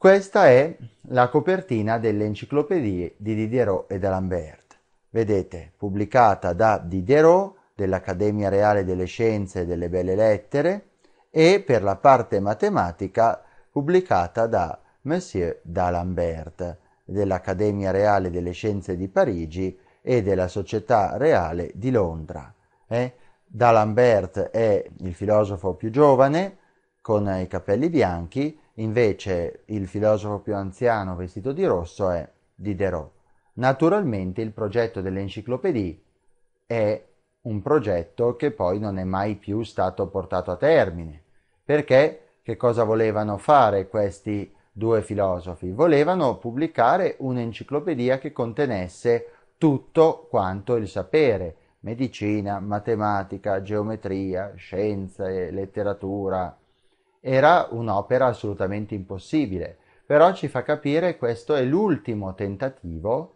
Questa è la copertina delle enciclopedie di Diderot e d'Alembert. Vedete, pubblicata da Diderot dell'Accademia Reale delle Scienze e delle Belle Lettere e per la parte matematica pubblicata da Monsieur d'Alembert dell'Accademia Reale delle Scienze di Parigi e della Società Reale di Londra. Eh? D'Alembert è il filosofo più giovane, con i capelli bianchi, Invece il filosofo più anziano vestito di rosso è Diderot. Naturalmente il progetto dell'enciclopedia è un progetto che poi non è mai più stato portato a termine. Perché che cosa volevano fare questi due filosofi? Volevano pubblicare un'enciclopedia che contenesse tutto quanto il sapere, medicina, matematica, geometria, scienze, letteratura, era un'opera assolutamente impossibile, però ci fa capire che questo è l'ultimo tentativo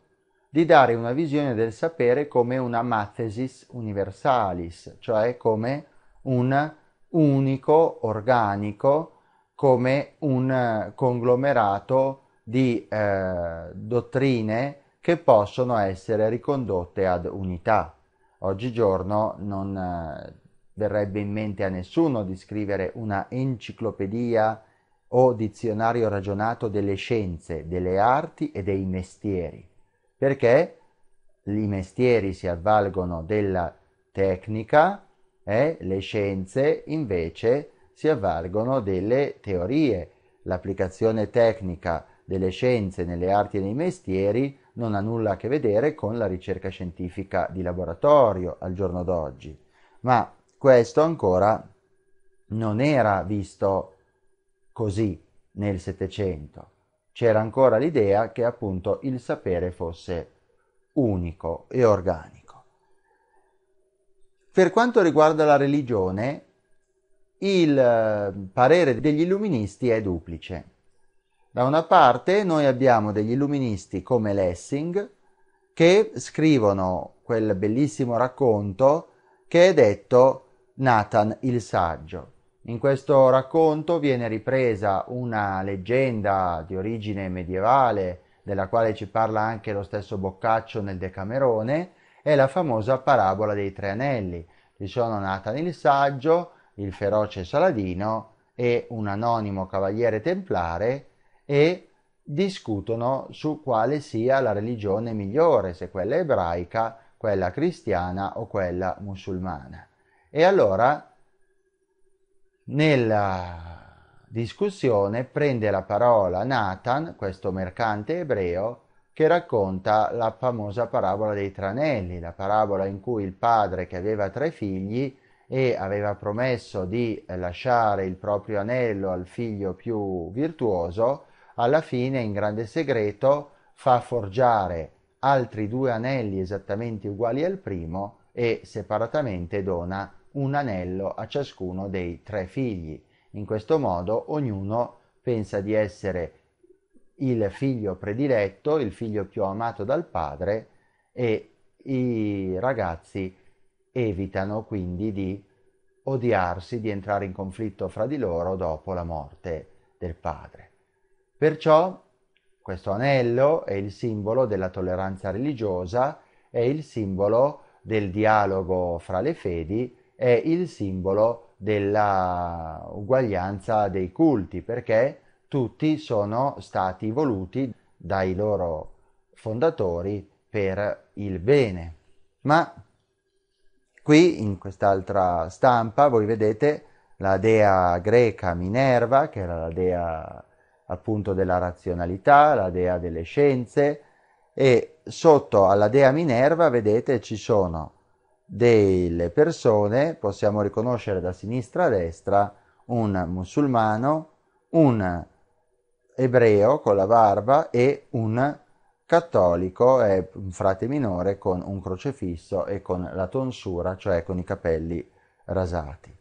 di dare una visione del sapere come una mathesis universalis, cioè come un unico, organico, come un conglomerato di eh, dottrine che possono essere ricondotte ad unità. Oggigiorno non, eh, verrebbe in mente a nessuno di scrivere una enciclopedia o dizionario ragionato delle scienze, delle arti e dei mestieri, perché i mestieri si avvalgono della tecnica e le scienze invece si avvalgono delle teorie. L'applicazione tecnica delle scienze nelle arti e nei mestieri non ha nulla a che vedere con la ricerca scientifica di laboratorio al giorno d'oggi, ma questo ancora non era visto così nel Settecento. C'era ancora l'idea che appunto il sapere fosse unico e organico. Per quanto riguarda la religione, il eh, parere degli illuministi è duplice. Da una parte noi abbiamo degli illuministi come Lessing che scrivono quel bellissimo racconto che è detto Nathan il Saggio. In questo racconto viene ripresa una leggenda di origine medievale, della quale ci parla anche lo stesso Boccaccio nel Decamerone, è la famosa parabola dei tre anelli. Ci sono Nathan il Saggio, il feroce Saladino e un anonimo cavaliere templare e discutono su quale sia la religione migliore, se quella ebraica, quella cristiana o quella musulmana. E allora nella discussione prende la parola Nathan, questo mercante ebreo, che racconta la famosa parabola dei tranelli, la parabola in cui il padre che aveva tre figli e aveva promesso di lasciare il proprio anello al figlio più virtuoso, alla fine in grande segreto fa forgiare altri due anelli esattamente uguali al primo e separatamente dona un anello a ciascuno dei tre figli. In questo modo ognuno pensa di essere il figlio prediletto, il figlio più amato dal padre e i ragazzi evitano quindi di odiarsi, di entrare in conflitto fra di loro dopo la morte del padre. Perciò questo anello è il simbolo della tolleranza religiosa, è il simbolo del dialogo fra le fedi è il simbolo della uguaglianza dei culti, perché tutti sono stati voluti dai loro fondatori per il bene. Ma qui in quest'altra stampa voi vedete la dea greca Minerva, che era la dea appunto della razionalità, la dea delle scienze, e sotto alla dea Minerva vedete ci sono delle persone, possiamo riconoscere da sinistra a destra un musulmano, un ebreo con la barba e un cattolico, è un frate minore con un crocefisso e con la tonsura, cioè con i capelli rasati.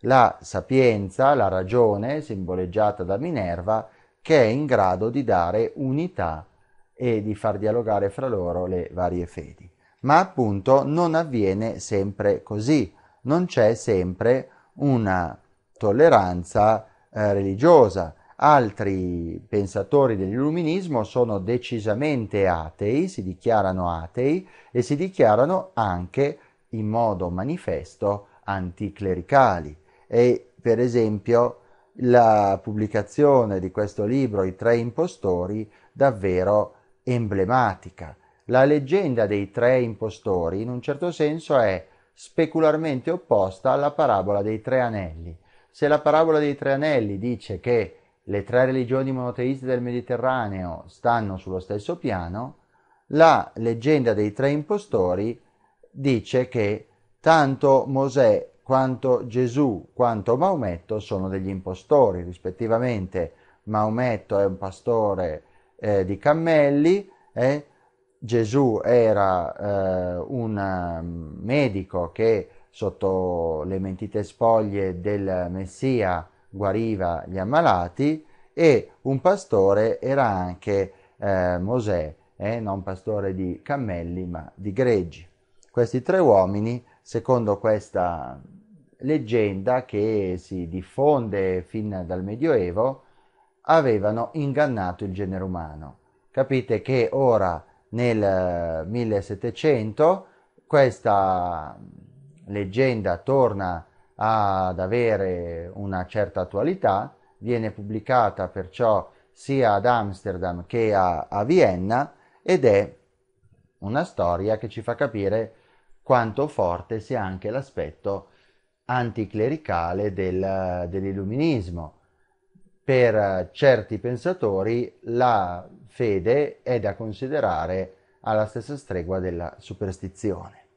La sapienza, la ragione simboleggiata da Minerva, che è in grado di dare unità e di far dialogare fra loro le varie fedi ma appunto non avviene sempre così, non c'è sempre una tolleranza eh, religiosa. Altri pensatori dell'illuminismo sono decisamente atei, si dichiarano atei e si dichiarano anche in modo manifesto anticlericali. E per esempio la pubblicazione di questo libro, I tre impostori, davvero emblematica, la leggenda dei tre impostori in un certo senso è specularmente opposta alla parabola dei tre anelli. Se la parabola dei tre anelli dice che le tre religioni monoteiste del Mediterraneo stanno sullo stesso piano, la leggenda dei tre impostori dice che tanto Mosè quanto Gesù quanto Maometto sono degli impostori, rispettivamente Maometto è un pastore eh, di cammelli, eh, Gesù era eh, un mm, medico che sotto le mentite spoglie del Messia guariva gli ammalati e un pastore era anche eh, Mosè, eh, non pastore di cammelli ma di greggi. Questi tre uomini, secondo questa leggenda che si diffonde fin dal Medioevo, avevano ingannato il genere umano. Capite che ora nel 1700 eh, questa leggenda torna ad avere una certa attualità, viene pubblicata perciò sia ad Amsterdam che a, a Vienna ed è una storia che ci fa capire quanto forte sia anche l'aspetto anticlericale del, dell'illuminismo per eh, certi pensatori la fede è da considerare alla stessa stregua della superstizione.